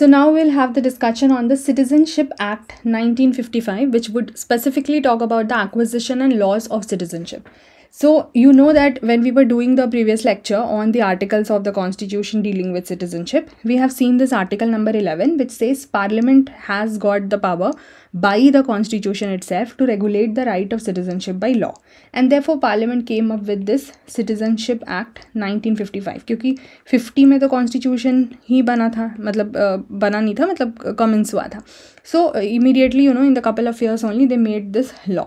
So now we'll have the discussion on the Citizenship Act 1955, which would specifically talk about the acquisition and laws of citizenship. So, you know that when we were doing the previous lecture on the articles of the constitution dealing with citizenship, we have seen this article number 11 which says parliament has got the power by the constitution itself to regulate the right of citizenship by law. And therefore parliament came up with this citizenship act 1955 क्योंकि 50 में constitution ही बना था मतलब बना नहीं So immediately you know in the couple of years only they made this law.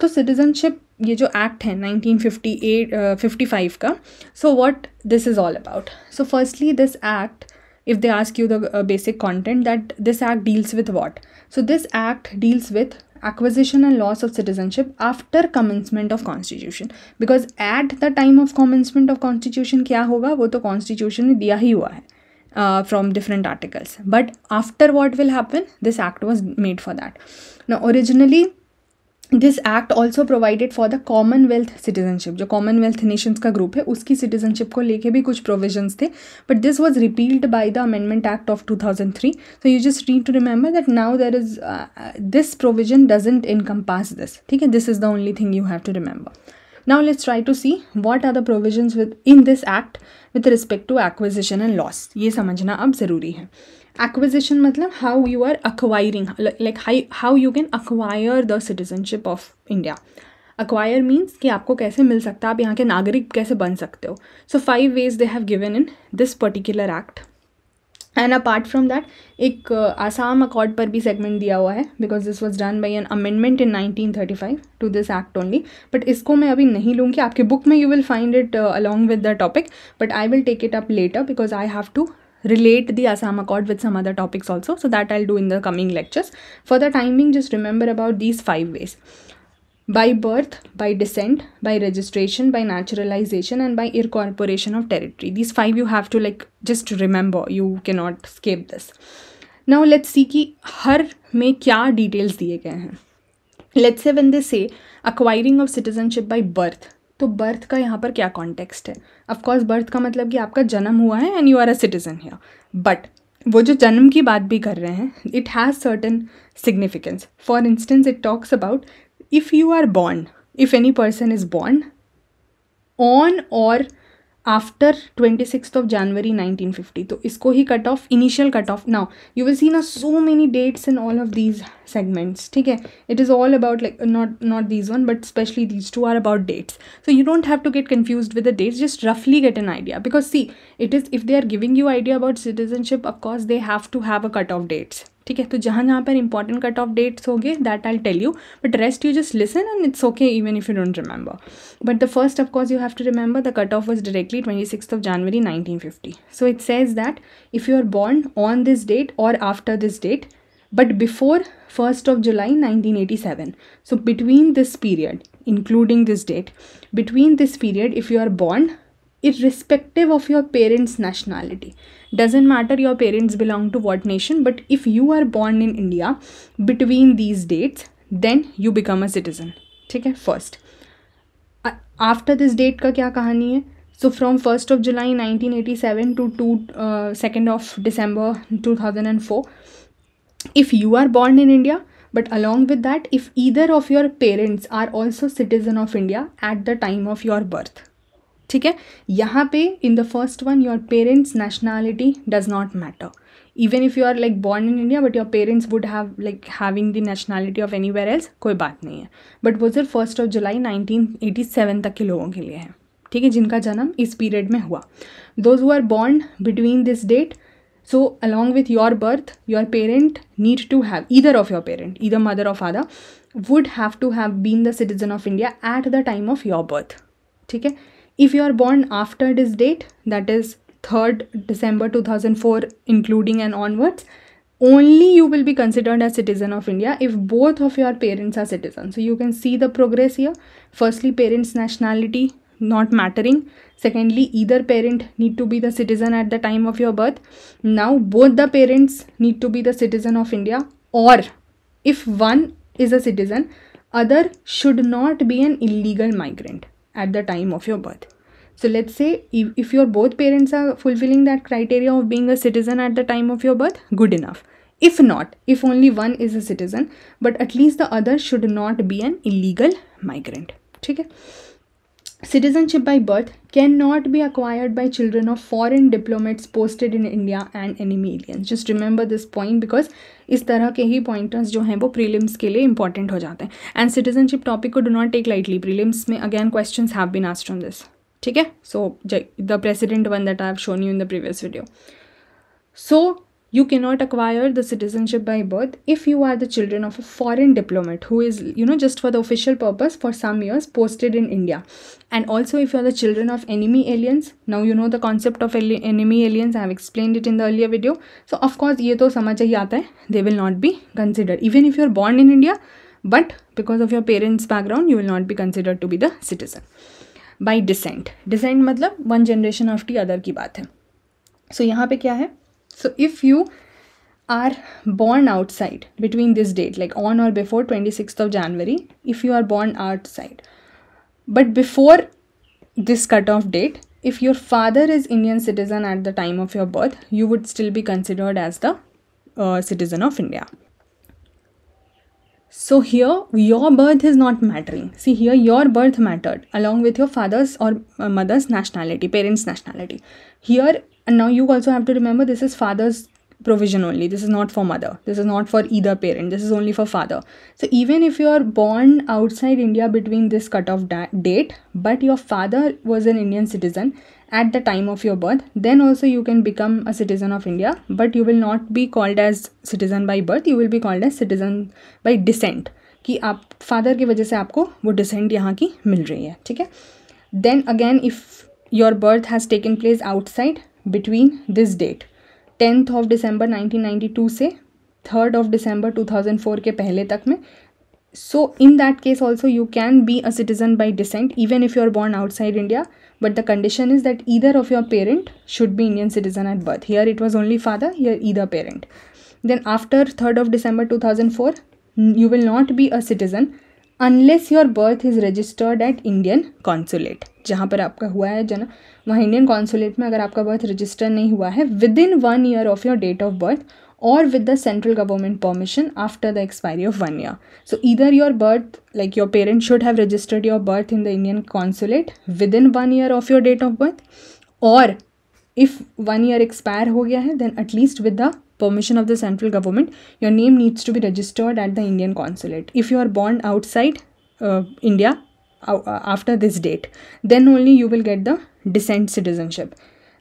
तो citizenship ये जो एक्ट है 1958 uh, 55 का so what this is all about so firstly this act if they ask you the basic content that this act deals with what so this act deals with acquisition and loss of citizenship after commencement of constitution because at the time of commencement of constitution क्या होगा वो तो constitution में दिया ही हुआ है from different articles but after what will happen this act was made for that ना originally this act also provided for the commonwealth citizenship जो कॉमनवेल्थ नेशंस का ग्रुप है उसकी सिटीजनशिप को लेके भी कुछ प्रोविजंस थे but this was repealed by the amendment act of 2003 so you just need to remember that now there is this provision doesn't encompass this ठीक है this is the only thing you have to remember Now let's try to see what are the provisions with in this act with respect to acquisition and loss. ye samajhna ab zaruri hai acquisition matlab how you are acquiring like how, how you can acquire the citizenship of India. Acquire means कि आपको कैसे मिल सकता है आप यहाँ के नागरिक कैसे बन सकते हो so five ways they have given in this particular act and apart from that एक आसाम uh, अकॉर्ड पर भी सेगमेंट दिया हुआ है because this was done by an amendment in nineteen thirty five to this act only but इसको मैं अभी नहीं लूँगी आपके बुक में you will find it along with the topic but I will take it up later because I have to relate the Assam accord with some other topics also so that I do in the coming lectures for the timing just remember about these five ways by birth, by descent, by registration, by naturalization, and by incorporation of territory. These five you have to like just remember. You cannot skip this. Now let's see ki har mein kya details दिए गए हैं let's say one they say acquiring of citizenship by birth तो birth का यहाँ पर क्या context है of course birth का मतलब कि आपका जन्म हुआ है and you are a citizen here but वो जो जन्म की बात भी कर रहे हैं it has certain significance for instance it talks about if you are born, if any person is born on or after 26th of January 1950. So, isko hi cut off, initial cut off. Now, you will see now so many dates in all of these segments. Okay? It is all about like, not, not these one, but especially these two are about dates. So, you don't have to get confused with the dates. Just roughly get an idea. Because see, it is, if they are giving you idea about citizenship, of course, they have to have a cut off dates ठीक है तो जहाँ जहाँ पर important cut off dates होंगे that I tell you but rest you just listen and it's okay even if you don't remember but the first of course you have to remember the cut off was directly twenty six of January nineteen fifty so it says that if you are born on this date और after this date but before first of July nineteen eighty seven so between this period including this date between this period if you are born born, respective of your parents nationality doesn't matter your parents belong to what nation but if you are born in india between these dates then you become a citizen Okay, first. After this date, date का क्या कहानी है so from first of 1987 to 2nd uh, of December 2004 if you are born in india but along with that if either of your parents are also citizen of india at the time of your birth ठीक है यहाँ पे in the first one your parents nationality does not matter even if you are like born in India but your parents would have like having the nationality of anywhere else कोई बात नहीं है but वो सिर्फ first of July nineteen eighty seven तक के लोगों के लिए है ठीक है जिनका जन्म इस पीरियड में हुआ those who are born between this date so along with your birth your parent need to have either of your parent either mother of other would have to have been the citizen of India at the time of your birth ठीक है If you are born after this date, that is 3rd December 2004, including and onwards, only you will be considered as citizen of India if both of your parents are citizens. So you can see the progress here. Firstly, parents' nationality not mattering. Secondly, either parent need to be the citizen at the time of your birth. Now, both the parents need to be the citizen of India or if one is a citizen, other should not be an illegal migrant at the time of your birth. So let's say if, if your both parents are fulfilling that criteria of being a citizen at the time of your birth, good enough. If not, if only one is a citizen, but at least the other should not be an illegal migrant. Okay. Citizenship by birth cannot be acquired by children of foreign diplomats posted in India and enemy aliens. Just remember this point because इस तरह के ही pointers जो हैं वो prelims के लिए important हो जाते हैं and citizenship topic को do not take lightly. Prelims में again questions have been asked on this. ठीक है so the precedent one that I have shown you in the previous video. So you cannot acquire the citizenship by birth if you are the children of a foreign diplomat who is you know just for the official purpose for some years posted in india and also if you are the children of enemy aliens now you know the concept of enemy aliens i have explained it in the earlier video so of course ye samajh hi aata hai they will not be considered even if you are born in india but because of your parents background you will not be considered to be the citizen by descent descent मतलब one generation after the की बात है सो so, यहाँ पे क्या है so if you are born outside between this date, like on or before 26th of January, if you are born outside, but before this cutoff date, if your father is Indian citizen at the time of your birth, you would still be considered as the uh, citizen of India. So here your birth is not mattering. See here your birth mattered along with your father's or uh, mother's nationality, parents' nationality. Here and now you also have to remember this is father's provision only this is not for mother this is not for either parent this is only for father so even if you are born outside india between this cutoff da- date but your father was an indian citizen at the time of your birth then also you can become a citizen of india but you will not be called as citizen by birth you will be called as citizen by descent कि आप father की वजह से आपको वो descent यहाँ की मिल रही है ठीक है Then again, if your birth has taken place outside between this date tenth of December nineteen two से third of December two thousand four के पहले तक में so in that case also you can be a citizen by descent even if you are born outside India but the condition is that either of your parent should be Indian citizen at birth here it was only father here either parent then after third of December two thousand four you will not be a citizen unless your birth is registered at Indian consulate जहाँ पर आपका हुआ है जना वहाँ Indian consulate में अगर आपका बर्थ रजिस्टर नहीं हुआ है within one year of your date of birth और with the central government permission after the expiry of one year so इधर your birth like your parents should have registered your birth in the Indian consulate within one year of your date of birth और if one year expire हो गया है then at least with the permission of the central government, your name needs to be registered at the Indian consulate. If you are born outside uh, India uh, after this date, then only you will get the descent citizenship.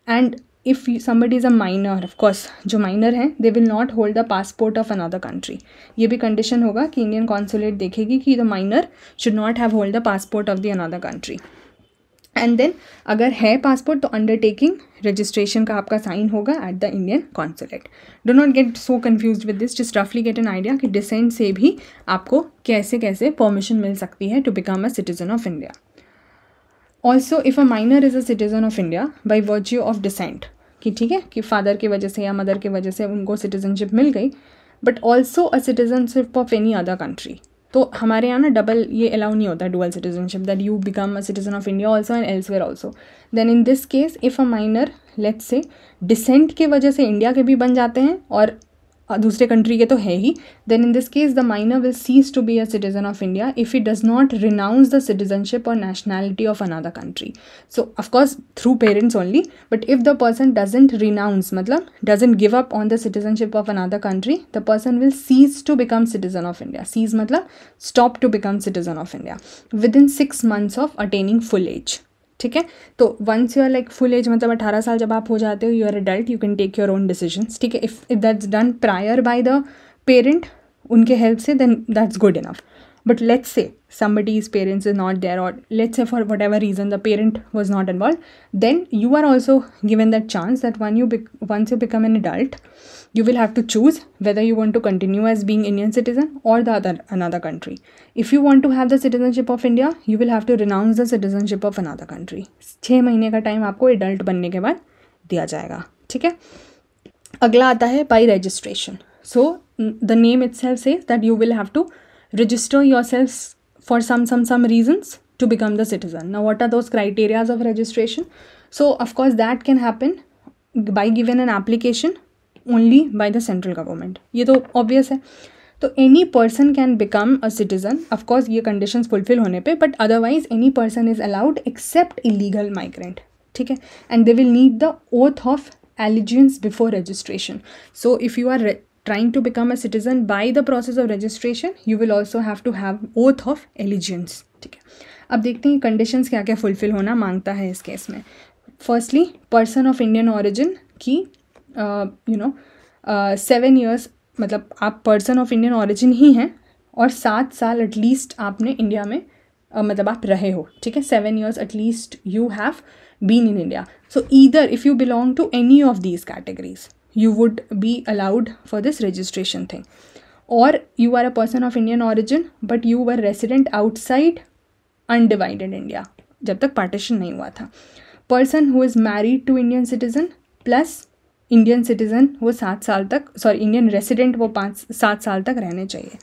And if you, somebody is a minor of course jo minor hai they will not hold the passport of another country ye bhi condition hoga ki Indian consulate dekhegi ki the minor should not have hold the passport of the another country and then अगर है passport तो undertaking registration का आपका sign होगा at the Indian consulate do not get so confuse with this just रफली get an idea कि descent से भी आपको कैसे कैसे परमिशन मिल सकती है to become a citizen of India also if a minor is a citizen of India by virtue of descent कि ठीक है कि फादर की वजह से या मदर की वजह से उनको सिटीजनशिप मिल गई but also a citizenship of any other country तो हमारे यहाँ ना डबल ये अलाउ नहीं होता dual citizenship that you become a citizen of India also and elsewhere also then in this case if a minor let's say descent के वजह से इंडिया के भी बन जाते हैं और Uh, दूसरे कंट्री के तो है ही then in this case the minor will cease to be a citizen of India if he does not renounce the citizenship और nationality of another country so of course through parents only but if the person doesn't renounce मतलब doesn't give up on the citizenship of another country the person will cease to become citizen of India cease मतलब stop to become citizen of India with in six months of attaining full age ठीक है तो once you are like full age मतलब अठारह साल जब आप हो जाते हो you are adult you can take your own decisions ठीक है if that's done prior by the parent उनके हेल्प से then that's good enough But let's say somebody's parents is not there, or let's say for whatever reason the parent was not involved, then you are also given that chance that when you be- once you become an adult, you will have to choose whether you want to continue as being Indian citizen or the other another country. If you want to have the citizenship of India, you will have to renounce the citizenship of another country. Six महीने का time आपको adult बनने के बाद दिया जाएगा ठीक है अगला आता है by registration so the name it says that you will have to register yourselves for some some some reasons to become the citizen now what are those criterias of registration so of course that can happen by given an application only by the central government ये तो obvious है तो person can become a citizen. Of course, ये conditions fulfill होने पे But otherwise, any person is allowed, except illegal migrant. ठीक है And they will need the oath of allegiance before registration. So if you are trying to become a citizen by the process of registration you will also have to have oath of allegiance ठीक है अब देखते हैं conditions क्या क्या fulfil होना मांगता है इस केस में firstly person of Indian origin की uh, know no uh, seven years मतलब आप पर्सन ऑफ इंडियन ओरिजिन ही हैं और सात साल एटलीस्ट आपने इंडिया में uh, मतलब आप रहे हो ठीक है seven years at least you have been in India so either if you belong to any of these categories you would be allowed for this registration thing or you are a person of indian origin but you were resident outside undivided india जब तक partition नहीं हुआ था person who is married to Indian citizen plus Indian citizen वो सात साल तक sorry Indian resident वो पाँच सात साल तक रहने चाहिए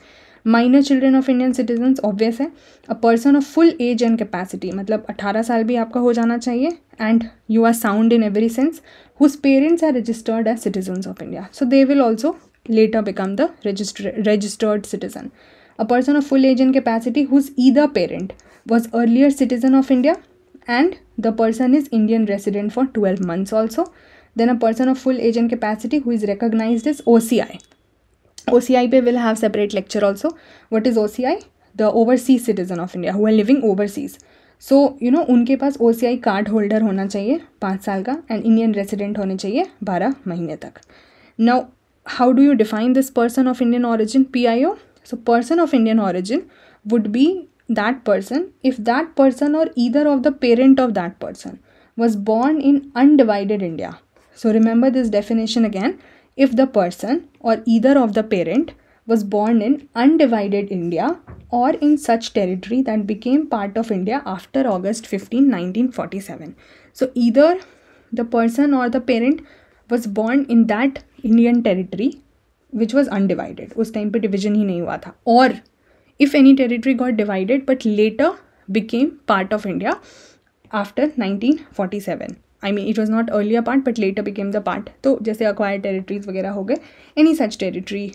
Minor children of Indian citizens, obvious A person of full age and capacity, मतलब अठारह साल भी आपका हो जाना चाहिए and you are sound in every sense whose parents are registered as citizens of India later become the register- registered citizen. A person of full age and capacity whose either parent was earlier citizen of India and the person is Indian resident for 12 months also. Then a person of full age and capacity who is recognized as OCI OCI pe will have separate lecture also. What is OCI? The overseas citizen of India who living overseas so you know उनके पास ओ सी I card holder होना चाहिए पाँच साल का and Indian resident होने चाहिए बारह महीने तक now how do you define this person of Indian origin P I O so person of Indian origin would be that person if that person और either of the parent of that person was born in undivided India so remember this definition again if the person or either of the parent was born in undivided India or in such territory that became part of India after August 15, 1947. So either the person or the parent was born in that Indian territory which was undivided. उस time पे division ही नहीं हुआ था. Or if any territory got divided but later became part of India after 1947. I mean it was not early a part but later became the part तो जैसे acquire territories वगैरह हो गए any such territory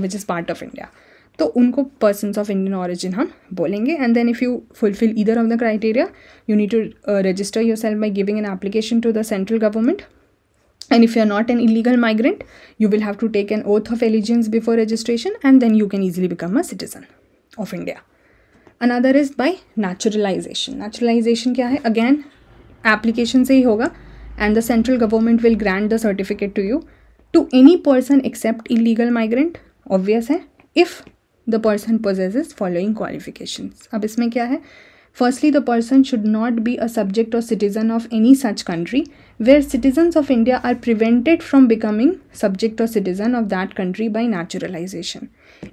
which is part of India तो उनको persons of Indian origin हम बोलेंगे and then if you fulfil either of the criteria you need to register yourself by giving an application to the central government and if you are not an illegal migrant you will have to take an oath of allegiance before registration and then you can easily become a citizen of India another is by naturalization naturalization क्या है again application से ही होगा and the central government will grant the certificate to you to any person except illegal migrant obvious है if the person possesses following qualification अब इसमें क्या है firstly the person should not be a subject और citizen of any such country where citizen of India are prevented from becoming subject और citizen of that country by naturalization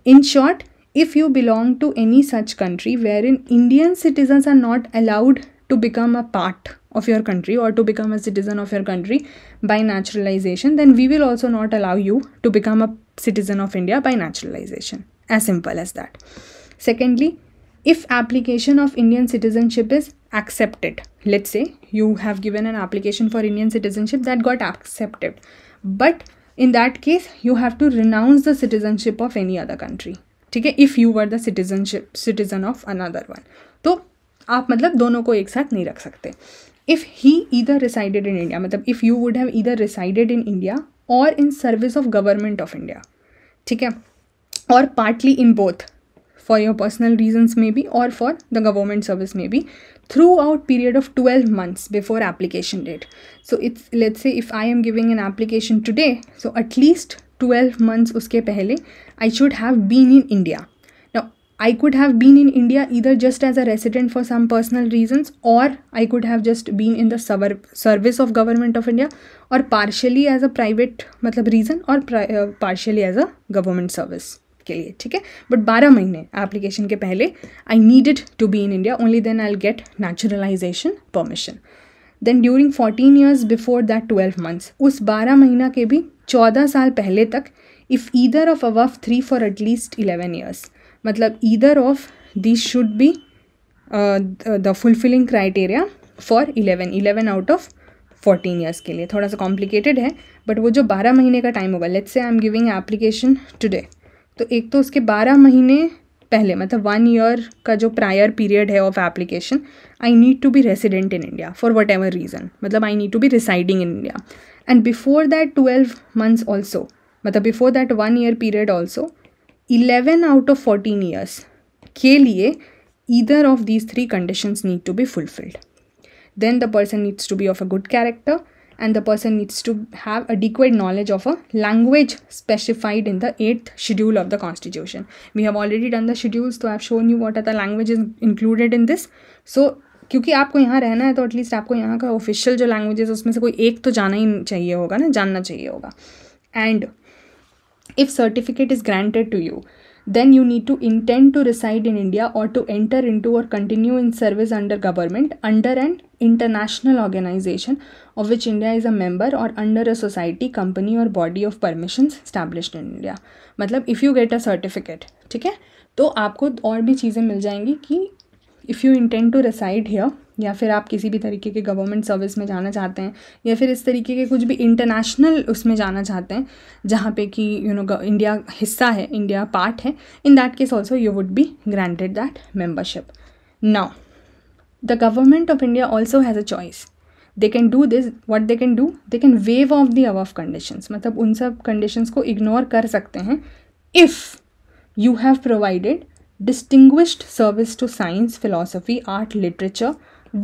in short if you belong to any such country where in Indian citizens are not allowed to become a part of your country or to become a citizen of your country by naturalization, then we will also not allow you to become a citizen of India by naturalization. As simple as that. Secondly, if application of Indian citizenship is accepted, let's say you have given an application for Indian citizenship that got accepted, but in that case, you have to renounce the citizenship of any other country. ठीक है if you were the citizenship citizen of another one तो आप मतलब दोनों को एक साथ नहीं रख सकते if he either resided in India मतलब if you would have either resided in India और in service of government of India ठीक है और partly in both for your personal reasons में भी और फॉर द गवर्नमेंट सर्विस में भी throughout period of twelve months before application date so it's let's say if I am giving an application today so at least twelve months उसके पहले I should have been in India I could have been in India either just as a resident for some personal reasons or I could have just been in the service of government of India or partially as a private मतलब reason और uh, partially as a government service के लिए ठीक है but बारह महीने application के पहले I needed to be in India only then I get naturalization permission then during fourteen years before that twelve months उस बारह महीना के भी चौदह साल पहले तक if either of of three for at least eleven years मतलब either of this should be the fulfilling criteria for eleven eleven out of fourteen years के लिए थोड़ा सा कॉम्प्लिकेटेड है बट वो जो बारह महीने का टाइम होगा let's say I am giving application today तो एक तो उसके बारह महीने पहले मतलब वन ईयर का जो प्रायर पीरियड है of application I need to be resident in India for whatever reason मतलब I need to be residing in India and before that twelve months also मतलब before that one year period also eleven out of fourteen years के लिए either of these three conditions need to be fulfilled then the person needs to be of a good character and the person needs to have adequate knowledge of a language specified in the eighth schedule of the constitution we have already done the schedules so i have shown you what are the languages included in this so क्योंकि आपको यहाँ रहना है तो at least आपको यहाँ का official जो लैंग्वेजेस उसमें से कोई एक तो जाना ही चाहिए होगा ना जानना चाहिए होगा and if certificate is granted to you then you need to intend to reside in india or to enter into or continue in service under government under an international organization of which india is a member or under a society company or body of permissions established in india matlab if you get a certificate theek hai to aapko aur bhi cheeze mil jayengi ki if you intend to reside here या फिर आप किसी भी तरीके के government service में जाना चाहते हैं या फिर इस तरीके के कुछ भी इंटरनेशनल उसमें जाना चाहते हैं जहाँ पे कि यू नो इंडिया हिस्सा है इंडिया पार्ट है in that case also you would be granted that membership now the government of India also has a choice they can do this what they can do they can waive of the uh conditions मतलब उन सब conditions को ignore कर सकते हैं if you have provided distinguished service to science philosophy art literature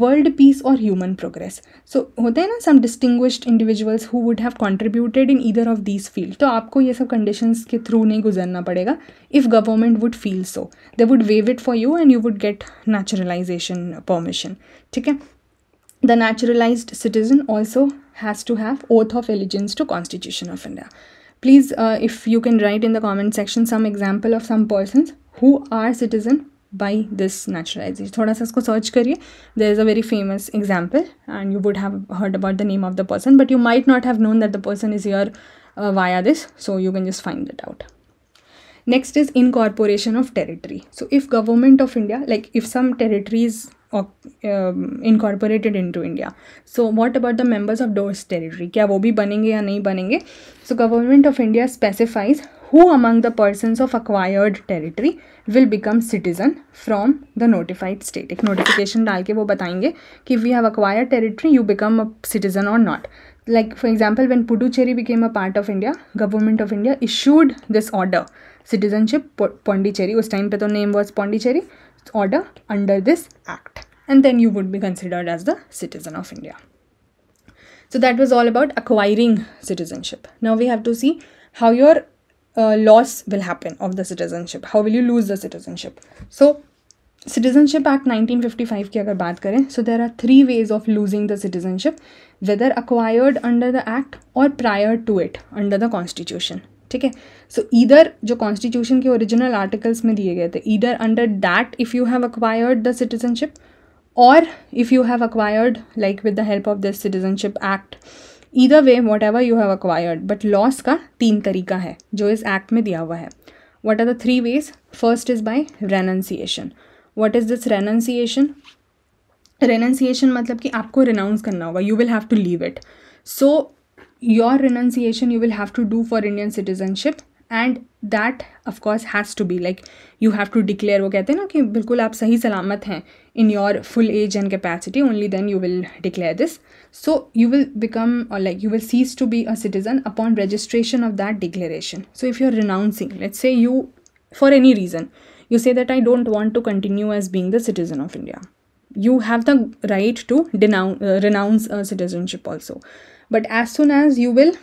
world peace और human progress so होते हैं ना some distinguished individuals who would have contributed in either of these field तो आपको ये सब कंडीशंस के थ्रू नहीं गुजरना पड़ेगा if government would feel so they would waive it for you and you would get naturalization permission ठीक है the naturalized citizen also has to have oath of allegiance to constitution of India please uh, if you can write in the comment section some example of some persons who are citizen by this naturalization thoda sa search kariye there is a very famous example and you would have heard about the name of the person but you might not have known that the person is here uh, via this so you can just find it out next is incorporation of territory so if government of india like if some territories or, um, incorporated into India. So what about the members of those territory? क्या वो भी बनेंगे या नहीं बनेंगे? So government of India specifies who among the persons of acquired territory will become citizen from the notified state. एक notification डाल के वो बताएंगे कि we have acquired territory, you become a citizen or not like for example when puducherry became a part of india government of india issued this order citizenship pondicherry was time the name was pondicherry order under this act and then you would be considered as the citizen of india so that was all about acquiring citizenship now we have to see how your uh, loss will happen of the citizenship how will you lose the citizenship so citizenship act 1955 की अगर बात करें so there are three ways of losing the citizenship whether acquired under the act और prior to it under the constitution ठीक है so either जो constitution के ओरिजिनल आर्टिकल्स में दिए गए थे either under that if you have acquired the citizenship और if you have acquired like with the help of this citizenship act either way what ever you have acquired but loss का तीन तरीका है जो इस एक्ट में दिया हुआ है what are the three ways first is by renunciation what is this renunciation renunciation मतलब कि आपको रिनाउंस करना होगा you will have to leave it so your renunciation you will have to do for Indian citizenship and that of course has to be like you have to declare वो कहते हैं ना कि बिल्कुल आप सही सलामत हैं in your full age and capacity only then you will declare this so you will become और like you will cease to be a citizen upon registration of that declaration so if you are renouncing let's say you for any reason you say that I don't want to continue as being the citizen of India. You have the right to denounce, uh, renounce a citizenship also. But as soon as you will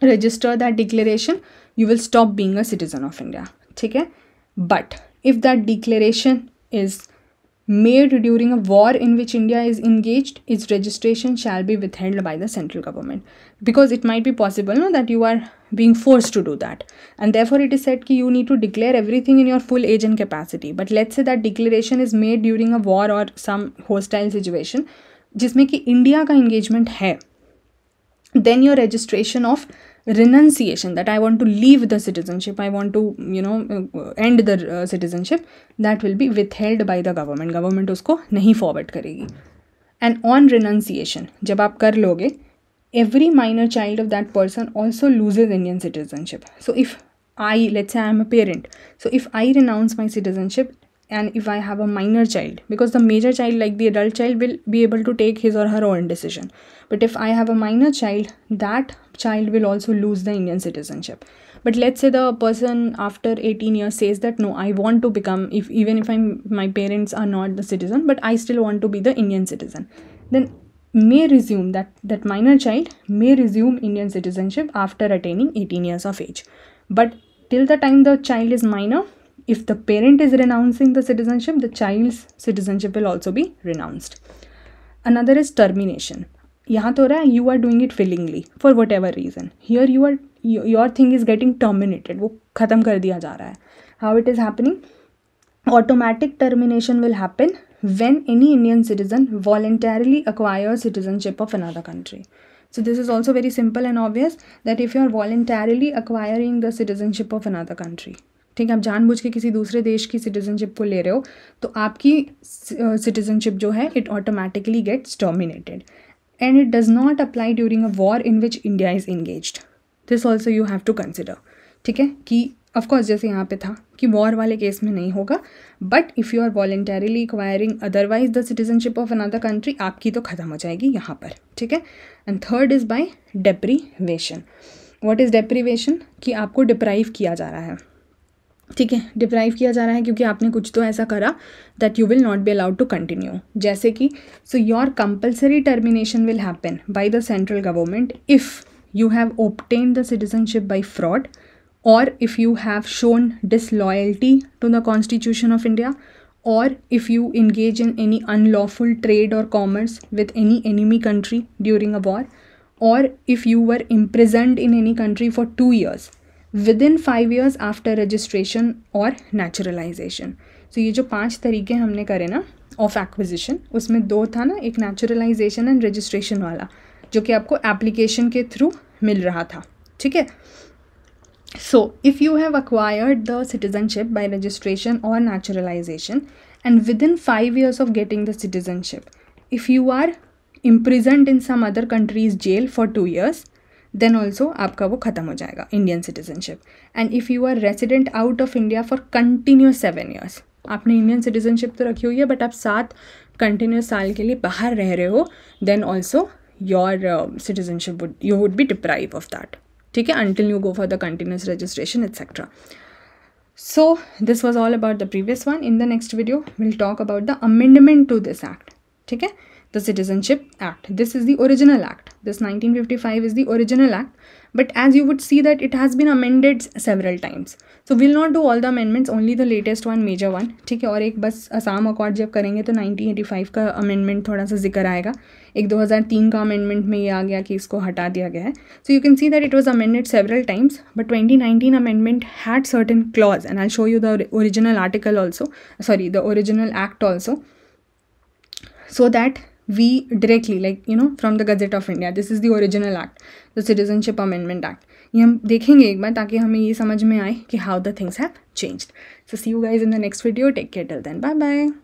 register that declaration, you will stop being a citizen of India. Okay? But if that declaration is made during a war in which India is engaged, its registration shall be withheld by the central government. Because it might be possible no, that you are being forced to do that. And therefore, it is said ki you need to declare everything in your full age and capacity. But let's say that declaration is made during a war or some hostile situation, जिसमें कि India का engagement है your registration of renunciation that i want to leave the citizenship i want to you know uh, end the uh, citizenship that will be withheld by the government government उसको नहीं forward karegi and on renunciation जब आप कर लोगे every minor child of that person also loses indian citizenship so if i let's say i am a parent so if i renounce my citizenship and if i have a minor child because the major child like the adult child will be able to take his or her own decision but if i have a minor child that child will also lose the indian citizenship but let's say the person after 18 years says that no i want to become if even if i'm my parents are not the citizen but i still want to be the indian citizen then may resume that that minor child may resume indian citizenship after attaining 18 years of age but till the time the child is minor if the parent is renouncing the citizenship, the child's citizenship will also be renounced. Another is termination. Here, you are doing it willingly for whatever reason. Here, your thing is getting terminated. Or your thing is getting terminated वो ख़त्म कर दिया जा रहा है when any Indian citizen voluntarily acquires citizenship of another country. So this is also very simple and obvious that if you are voluntarily acquiring the citizenship of another country, ठीक है आप जानबूझ के किसी दूसरे देश की सिटीजनशिप को ले रहे हो तो आपकी सिटीजनशिप जो है it automatically gets terminated and it does not apply during a war in which India is engage this also you have to consider ठीक है कि ऑफकोर्स जैसे यहाँ पे था कि वॉर वाले केस में नहीं होगा but if you are voluntarily acquiring otherwise the citizenship of another country आपकी तो ख़त्म हो जाएगी यहाँ पर ठीक है and third is by deprivation what is deprivation कि आपको डिप्राइव किया जा रहा है ठीक है डिप्राइव किया जा रहा है क्योंकि आपने कुछ तो ऐसा करा that you will not be allowed to continue जैसे कि so your compulsory termination will happen by the central government if you have obtained the citizenship by fraud और if you have shown disloyalty to the constitution of India और if you engage in any unlawful trade और commerce with any enemy country during a war और if you were imprisoned in any country for two years within five years after registration और naturalization so ये जो पाँच तरीके हमने करे ना ऑफ एक्विजिशन उसमें दो था ना एक नेचुरलाइजेशन एंड रजिस्ट्रेशन वाला जो कि आपको एप्लीकेशन के थ्रू मिल रहा था ठीक है so if you have acquired the citizenship by registration और naturalization and within five years of getting the citizenship if you are imprisoned in some other countries jail for two years then also आपका वो खत्म हो जाएगा Indian citizenship and if you are resident out of India for continuous seven years आपने Indian citizenship तो रखी हुई है बट आप सात कंटिन्यूस साल के लिए बाहर रह रहे हो then also your citizenship would you would be deprive of that ठीक है until you go for the continuous registration etcetera so this was all about the previous one in the next video will talk about the amendment to this act ठीक है the citizenship act this is the original act this 1955 is the original act but as you would see that it has been amended several times so we'll not do all the amendments only the latest one major one okay aur ek bas assam accord jab karenge 1985 ka amendment thoda sa zikr aayega ek 2003 amendment mein ye isko hata diya gaya so you can see that it was amended several times but 2019 amendment had certain clause and i'll show you the original article also sorry the original act also so that we directly like you know from the gazette of India this is the original act the citizenship amendment act ये हम देखेंगे एक बार ताकि हमें ये समझ में आए कि how the things have changed so see you guys in the next video take care till then bye bye